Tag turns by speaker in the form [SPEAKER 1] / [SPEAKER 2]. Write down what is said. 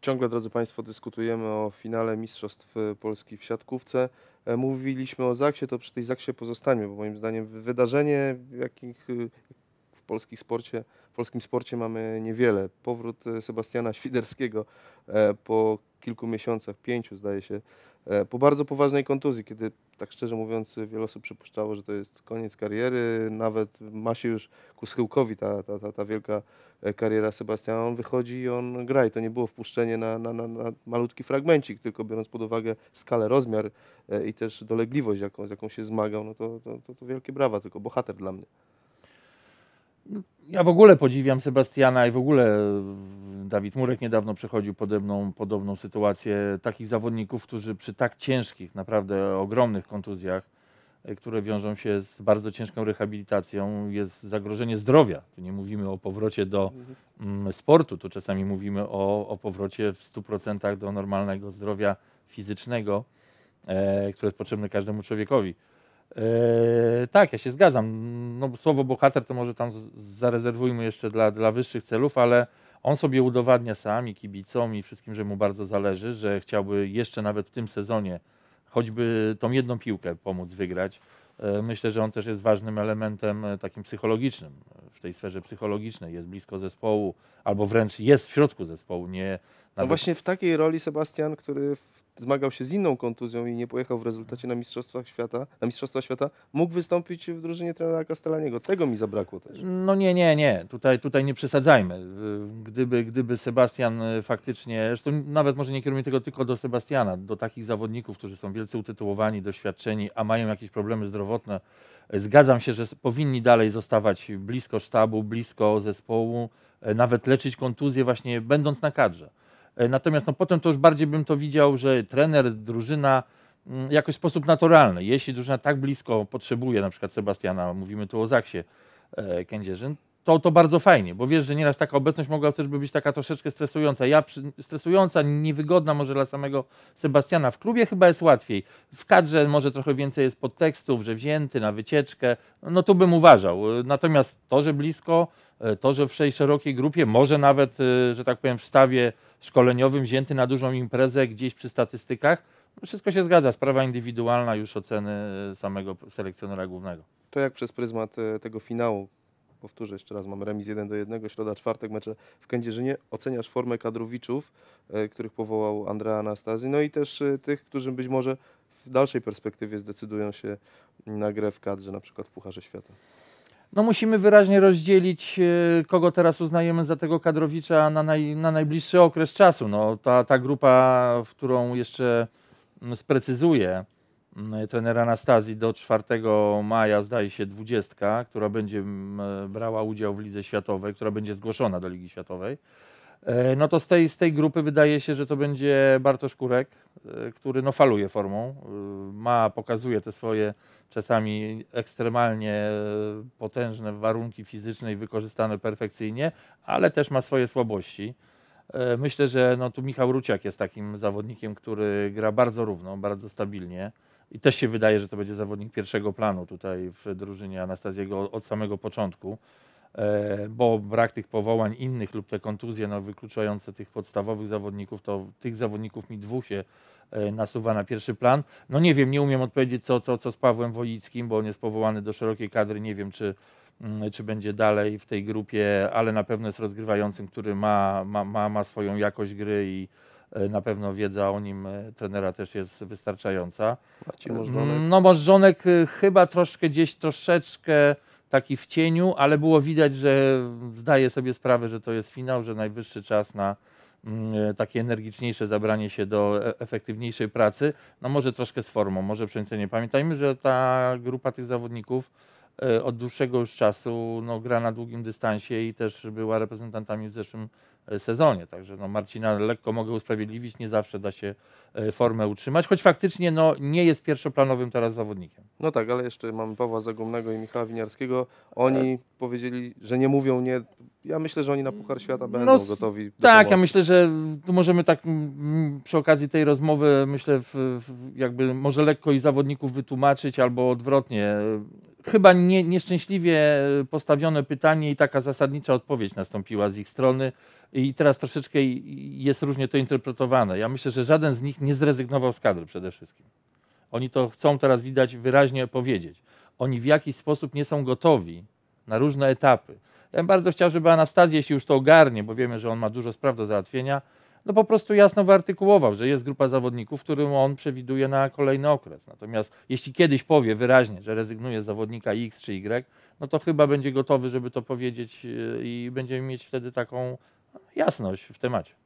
[SPEAKER 1] Ciągle, drodzy Państwo, dyskutujemy o finale Mistrzostw e, Polski w siatkówce. E, mówiliśmy o Zaksie, to przy tej Zaksie pozostanie, bo moim zdaniem wydarzenie, jakich e, w polskim sporcie, w polskim sporcie mamy niewiele. Powrót Sebastiana Świderskiego po kilku miesiącach, pięciu zdaje się, e, po bardzo poważnej kontuzji, kiedy tak szczerze mówiąc wiele osób przypuszczało, że to jest koniec kariery, nawet ma się już ku schyłkowi ta, ta, ta, ta wielka e, kariera Sebastiana. On wychodzi i on gra i to nie było wpuszczenie na, na, na, na malutki fragmencik, tylko biorąc pod uwagę skalę, rozmiar e, i też dolegliwość, jaką, z jaką się zmagał, no to, to, to, to wielkie brawa, tylko bohater dla mnie
[SPEAKER 2] ja w ogóle podziwiam Sebastiana i w ogóle e, Dawid Murek niedawno przechodził podobną, podobną sytuację takich zawodników, którzy przy tak ciężkich, naprawdę ogromnych kontuzjach, e, które wiążą się z bardzo ciężką rehabilitacją, jest zagrożenie zdrowia. Tu nie mówimy o powrocie do mm, sportu, tu czasami mówimy o, o powrocie w 100% do normalnego zdrowia fizycznego, e, które jest potrzebne każdemu człowiekowi. E, tak, ja się zgadzam. No, słowo bohater to może tam zarezerwujmy jeszcze dla, dla wyższych celów, ale on sobie udowadnia sam i kibicom i wszystkim, że mu bardzo zależy, że chciałby jeszcze nawet w tym sezonie choćby tą jedną piłkę pomóc wygrać. E, myślę, że on też jest ważnym elementem e, takim psychologicznym. W tej sferze psychologicznej
[SPEAKER 1] jest blisko zespołu, albo wręcz jest w środku zespołu. Nie, no nawet... No właśnie w takiej roli Sebastian, który zmagał się z inną kontuzją i nie pojechał w rezultacie na Mistrzostwach Świata, na Mistrzostwa Świata, mógł wystąpić w drużynie trenera Castellaniego. Tego mi zabrakło też.
[SPEAKER 2] No nie, nie, nie. Tutaj, tutaj nie przesadzajmy. Y, gdyby, gdyby Sebastian y, faktycznie, zresztą nawet może nie kierujmy tego tylko do Sebastiana, do takich zawodników, którzy są wielce utytułowani, doświadczeni, a mają jakieś problemy zdrowotne, y, Zgadzam się, że powinni dalej zostawać blisko sztabu, blisko zespołu, nawet leczyć kontuzję właśnie będąc na kadrze. E, natomiast no, potem to już bardziej bym to widział, że trener, drużyna mm, jakoś w sposób naturalny, jeśli drużyna tak blisko potrzebuje, na przykład Sebastiana, mówimy tu o Zaksie e, Kędzierzyn, to, to bardzo fajnie, bo wiesz, że nieraz taka obecność mogła też być taka troszeczkę stresująca. Ja przy, stresująca, niewygodna może dla samego Sebastiana. W klubie chyba jest łatwiej. W kadrze może trochę więcej jest podtekstów, że wzięty na wycieczkę. No to bym uważał. Natomiast to, że blisko, e, to, że w szerokiej grupie, może nawet, e, że tak powiem, w stawie szkoleniowym wzięty na dużą imprezę gdzieś przy statystykach, no wszystko się zgadza. Sprawa indywidualna już oceny e, samego selekcjonera głównego.
[SPEAKER 1] To jak przez pryzmat tego finału powtórzę jeszcze raz, mamy remis 1 do 1, środa, czwartek mecze w Kędzierzynie. Oceniasz formę kadrowiczów, e, których powołał Andrea Anastazji, no i też e, tych, którzy być może w dalszej perspektywie zdecydują się na grę w kadrze, na przykład w Pucharze Świata.
[SPEAKER 2] No musimy wyraźnie rozdzielić, e, kogo teraz uznajemy za tego kadrowicza na, naj, na najbliższy okres czasu. No, ta, ta grupa, w którą jeszcze mm, sprecyzuję, Mm, trenera Anastazji do 4 maja, zdaje się, 20, która będzie mm, brała udział w Lidze Światowej, która będzie zgłoszona do Ligi Światowej. E, no to z tej, z tej grupy wydaje się, że to będzie Bartosz Kurek, e, który no faluje formą, e, ma, pokazuje te swoje czasami ekstremalnie potężne warunki fizyczne i wykorzystane perfekcyjnie, ale też ma swoje słabości. Myślę, że no tu Michał Ruciak jest takim zawodnikiem, który gra bardzo równo, bardzo stabilnie. I też się wydaje, że to będzie zawodnik pierwszego planu tutaj w drużynie Anastazjego od samego początku, e, bo brak tych powołań innych lub te kontuzje no, wykluczające tych podstawowych zawodników, to tych zawodników mi dwóch się e, nasuwa na pierwszy plan. No nie wiem, nie umiem odpowiedzieć co, co, co z Pawłem Wojickim, bo on jest powołany do szerokiej kadry, nie wiem czy, mm, czy będzie dalej w tej grupie, ale na pewno jest rozgrywającym, który ma, ma, ma, ma swoją jakość gry i E, na pewno wiedza o nim e, trenera też jest wystarczająca. Marcin Możdżonek? Mm, no Możdżonek e, chyba troszkę gdzieś, troszeczkę taki w cieniu, ale było widać, że zdaje sobie sprawę, że to jest finał, że najwyższy czas na mm, takie energiczniejsze zabranie się do efektywniejszej pracy. No może troszkę z formą, może przenicenie. Pamiętajmy, że ta grupa tych zawodników od dłuższego już czasu no, gra na długim dystansie i też była reprezentantami w zeszłym roku sezonie. Także no, Marcina lekko mogę usprawiedliwić, nie zawsze da się e, formę utrzymać, choć faktycznie no, nie jest pierwszoplanowym teraz zawodnikiem.
[SPEAKER 1] No tak, ale jeszcze mamy Pawła Zagumnego i Michała Winiarskiego. Oni tak. powiedzieli, że nie mówią nie. Ja myślę, że oni na Puchar Świata będą no, gotowi. tak, pomocy. ja myślę,
[SPEAKER 2] że tu możemy tak mm, mm, przy okazji tej rozmowy, myślę, w, w, jakby może lekko i zawodników wytłumaczyć albo odwrotnie chyba nie, nieszczęśliwie postawione pytanie i taka zasadnicza odpowiedź nastąpiła z ich strony. I teraz troszeczkę jest różnie to interpretowane. Ja myślę, że żaden z nich nie zrezygnował z kadry przede wszystkim. Oni to chcą teraz widać wyraźnie powiedzieć. Oni w jakiś sposób nie są gotowi na różne etapy. Ja bym bardzo chciał, żeby Anastazja, jeśli już to ogarnie, bo wiemy, że on ma dużo spraw do załatwienia, no po prostu jasno wyartykułował, że jest grupa zawodników, którym on przewiduje na kolejny okres. Natomiast jeśli kiedyś powie wyraźnie, że rezygnuje z zawodnika X czy Y, no to chyba będzie gotowy, żeby to powiedzieć e, i będziemy mieć wtedy taką no, jasność w temacie.